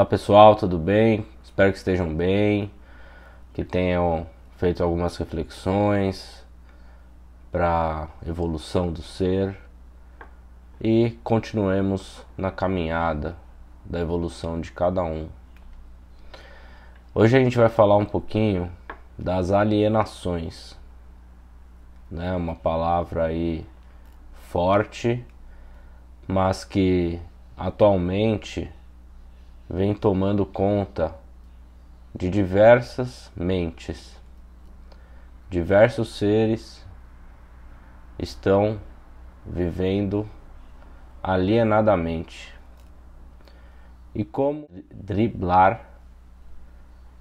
Olá pessoal, tudo bem? Espero que estejam bem, que tenham feito algumas reflexões para evolução do ser e continuemos na caminhada da evolução de cada um. Hoje a gente vai falar um pouquinho das alienações, né? Uma palavra aí forte, mas que atualmente vem tomando conta de diversas mentes. Diversos seres estão vivendo alienadamente. E como driblar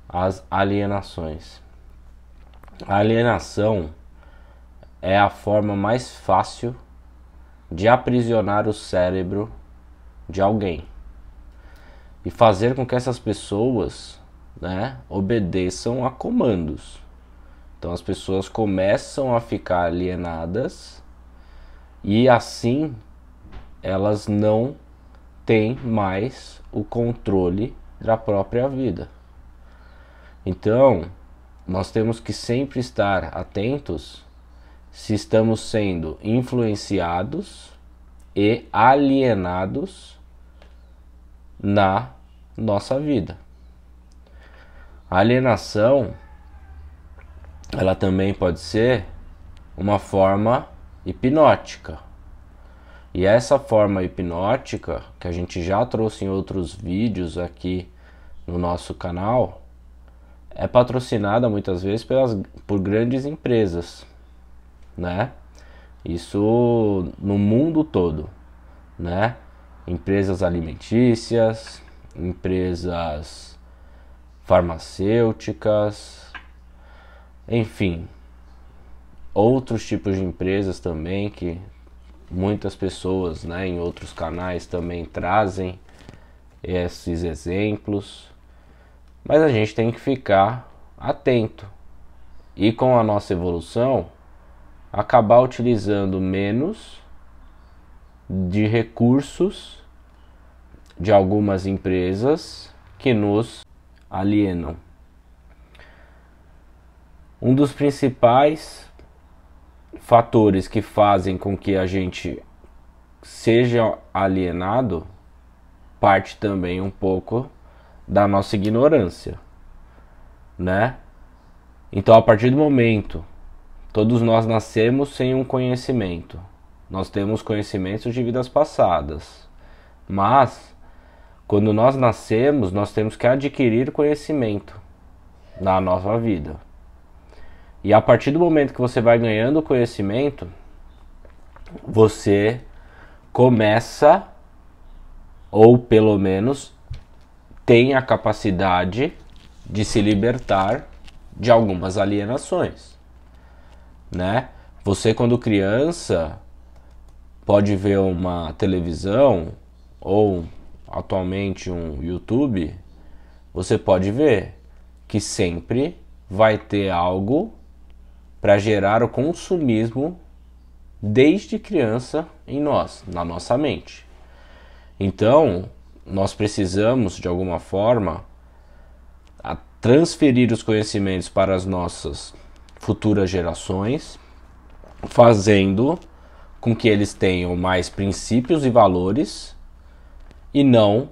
as alienações? A alienação é a forma mais fácil de aprisionar o cérebro de alguém e fazer com que essas pessoas né, obedeçam a comandos. Então as pessoas começam a ficar alienadas e assim elas não têm mais o controle da própria vida. Então nós temos que sempre estar atentos se estamos sendo influenciados e alienados na nossa vida. A alienação ela também pode ser uma forma hipnótica. E essa forma hipnótica, que a gente já trouxe em outros vídeos aqui no nosso canal, é patrocinada muitas vezes pelas, por grandes empresas, né? Isso no mundo todo, né? empresas alimentícias, empresas farmacêuticas, enfim, outros tipos de empresas também que muitas pessoas né, em outros canais também trazem esses exemplos, mas a gente tem que ficar atento e com a nossa evolução acabar utilizando menos de recursos de algumas empresas que nos alienam. Um dos principais fatores que fazem com que a gente seja alienado parte também um pouco da nossa ignorância, né? Então, a partir do momento, todos nós nascemos sem um conhecimento. Nós temos conhecimentos de vidas passadas, mas quando nós nascemos, nós temos que adquirir conhecimento na nossa vida. E a partir do momento que você vai ganhando conhecimento, você começa, ou pelo menos tem a capacidade de se libertar de algumas alienações, né? Você quando criança pode ver uma televisão ou atualmente um YouTube, você pode ver que sempre vai ter algo para gerar o consumismo desde criança em nós, na nossa mente. Então, nós precisamos de alguma forma transferir os conhecimentos para as nossas futuras gerações, fazendo com que eles tenham mais princípios e valores e não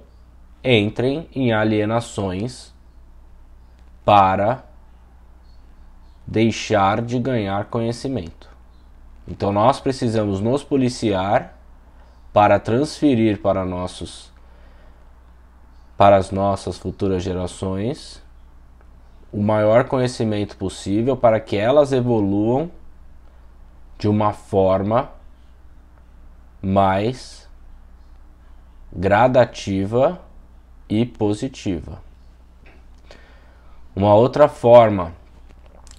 entrem em alienações para deixar de ganhar conhecimento. Então nós precisamos nos policiar para transferir para nossos para as nossas futuras gerações o maior conhecimento possível para que elas evoluam de uma forma mais gradativa e positiva. Uma outra forma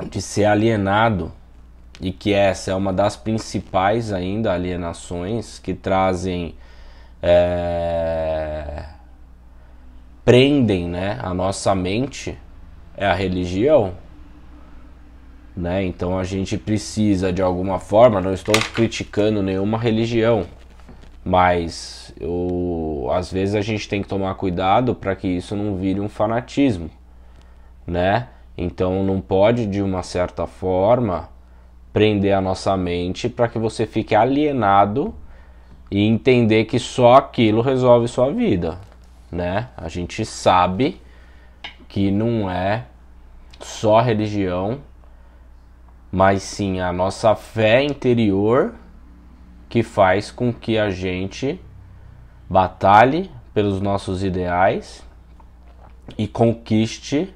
de ser alienado, e que essa é uma das principais ainda alienações que trazem. É, prendem né, a nossa mente, é a religião. Né? Então a gente precisa de alguma forma, não estou criticando nenhuma religião, mas eu, às vezes a gente tem que tomar cuidado para que isso não vire um fanatismo, né? Então não pode de uma certa forma prender a nossa mente para que você fique alienado e entender que só aquilo resolve sua vida, né? A gente sabe que não é só religião, mas sim a nossa fé interior que faz com que a gente batalhe pelos nossos ideais e conquiste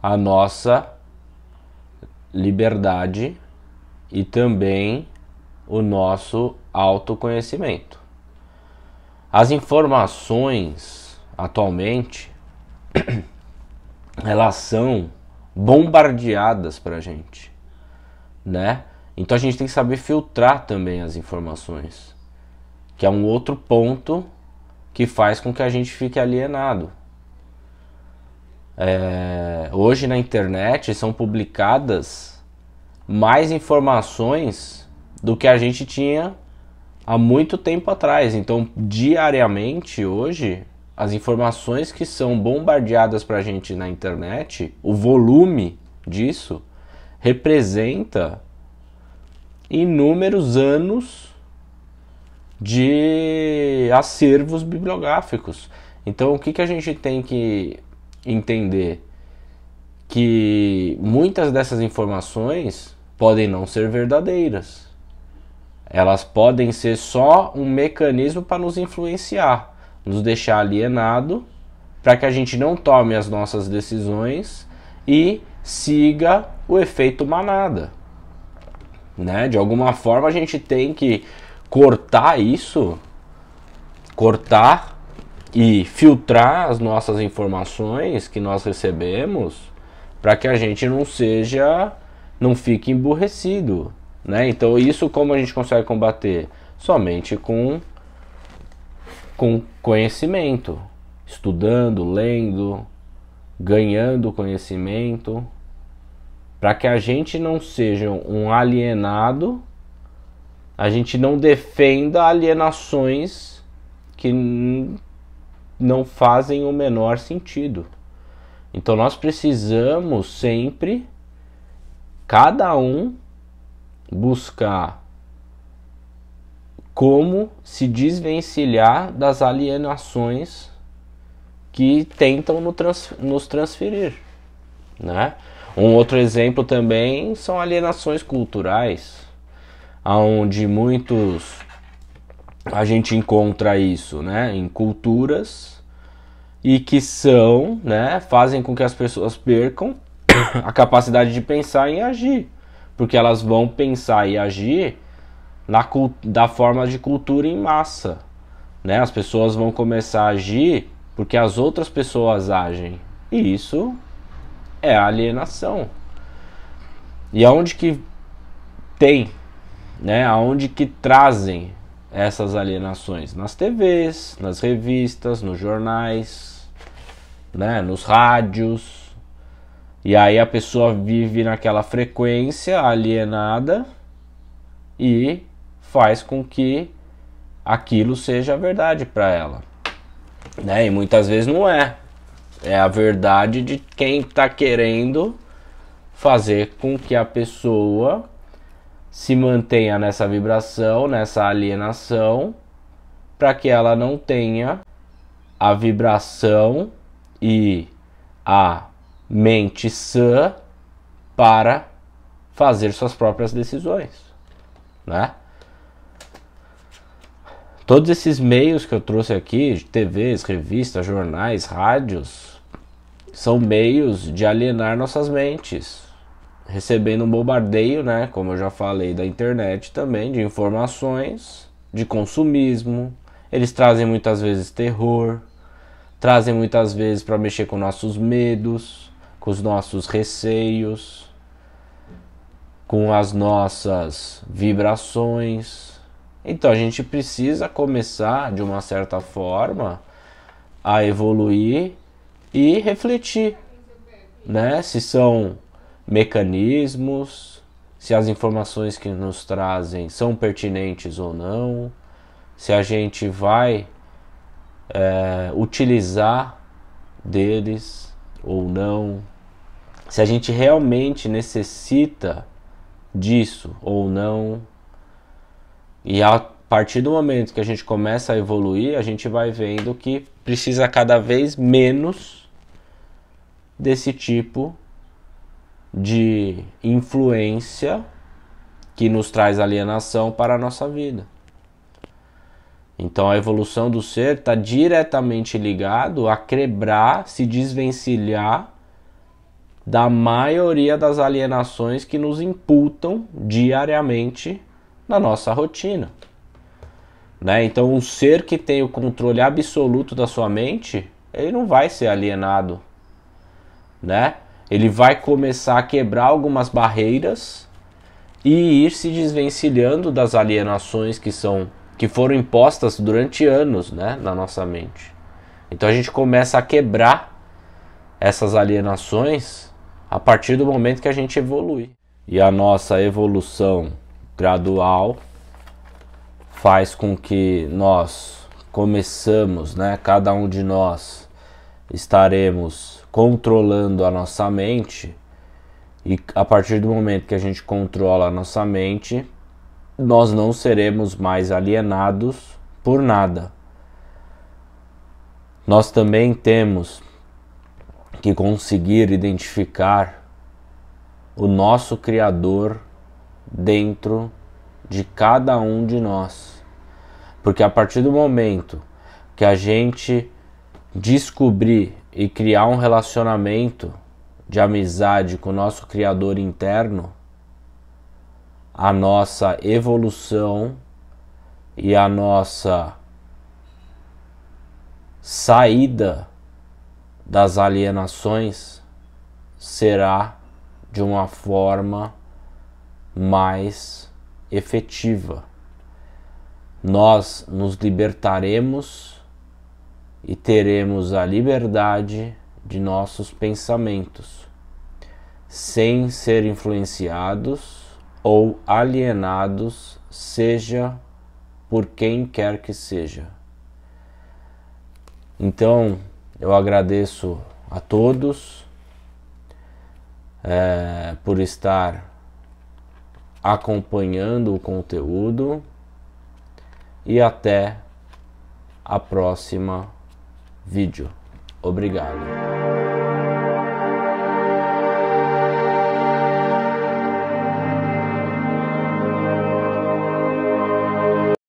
a nossa liberdade e também o nosso autoconhecimento. As informações atualmente elas são bombardeadas para a gente, né? Então a gente tem que saber filtrar também as informações, que é um outro ponto que faz com que a gente fique alienado. É, hoje na internet são publicadas mais informações do que a gente tinha há muito tempo atrás. Então, diariamente hoje, as informações que são bombardeadas para a gente na internet, o volume disso representa inúmeros anos de acervos bibliográficos. Então, o que, que a gente tem que entender? Que muitas dessas informações podem não ser verdadeiras. Elas podem ser só um mecanismo para nos influenciar, nos deixar alienado, para que a gente não tome as nossas decisões e siga o efeito manada né? De alguma forma a gente tem que cortar isso, cortar e filtrar as nossas informações que nós recebemos para que a gente não seja, não fique emburrecido, né? Então isso como a gente consegue combater? Somente com com conhecimento, estudando, lendo, ganhando conhecimento, para que a gente não seja um alienado, a gente não defenda alienações que não fazem o menor sentido. Então nós precisamos sempre, cada um, buscar como se desvencilhar das alienações que tentam nos transferir, né? Um outro exemplo também são alienações culturais, onde muitos a gente encontra isso, né, em culturas e que são, né, fazem com que as pessoas percam a capacidade de pensar e agir, porque elas vão pensar e agir na da forma de cultura em massa, né? As pessoas vão começar a agir porque as outras pessoas agem. E isso é a alienação. E aonde que tem, né? Aonde que trazem essas alienações? Nas TVs, nas revistas, nos jornais, né? Nos rádios. E aí a pessoa vive naquela frequência alienada e faz com que aquilo seja a verdade para ela. Né? E muitas vezes não é. É a verdade de quem está querendo fazer com que a pessoa se mantenha nessa vibração, nessa alienação, para que ela não tenha a vibração e a mente sã para fazer suas próprias decisões, né? Todos esses meios que eu trouxe aqui, TVs, revistas, jornais, rádios, são meios de alienar nossas mentes. Recebendo um bombardeio, né, como eu já falei, da internet também, de informações, de consumismo. Eles trazem muitas vezes terror, trazem muitas vezes para mexer com nossos medos, com os nossos receios, com as nossas vibrações então a gente precisa começar de uma certa forma a evoluir e refletir, né? Se são mecanismos, se as informações que nos trazem são pertinentes ou não, se a gente vai é, utilizar deles ou não, se a gente realmente necessita disso ou não e a partir do momento que a gente começa a evoluir, a gente vai vendo que precisa cada vez menos desse tipo de influência que nos traz alienação para a nossa vida. Então a evolução do ser está diretamente ligado a quebrar, se desvencilhar da maioria das alienações que nos imputam diariamente na nossa rotina. Né? Então, um ser que tem o controle absoluto da sua mente, ele não vai ser alienado. Né? Ele vai começar a quebrar algumas barreiras e ir se desvencilhando das alienações que são que foram impostas durante anos, né, na nossa mente. Então a gente começa a quebrar essas alienações a partir do momento que a gente evolui. E a nossa evolução gradual faz com que nós começamos, né, cada um de nós estaremos controlando a nossa mente e a partir do momento que a gente controla a nossa mente, nós não seremos mais alienados por nada. Nós também temos que conseguir identificar o nosso Criador dentro de cada um de nós. Porque a partir do momento que a gente descobrir e criar um relacionamento de amizade com o nosso Criador interno, a nossa evolução e a nossa saída das alienações será de uma forma mais efetiva. Nós nos libertaremos e teremos a liberdade de nossos pensamentos, sem ser influenciados ou alienados, seja por quem quer que seja. Então, eu agradeço a todos é, por estar acompanhando o conteúdo e até a próxima vídeo. Obrigado.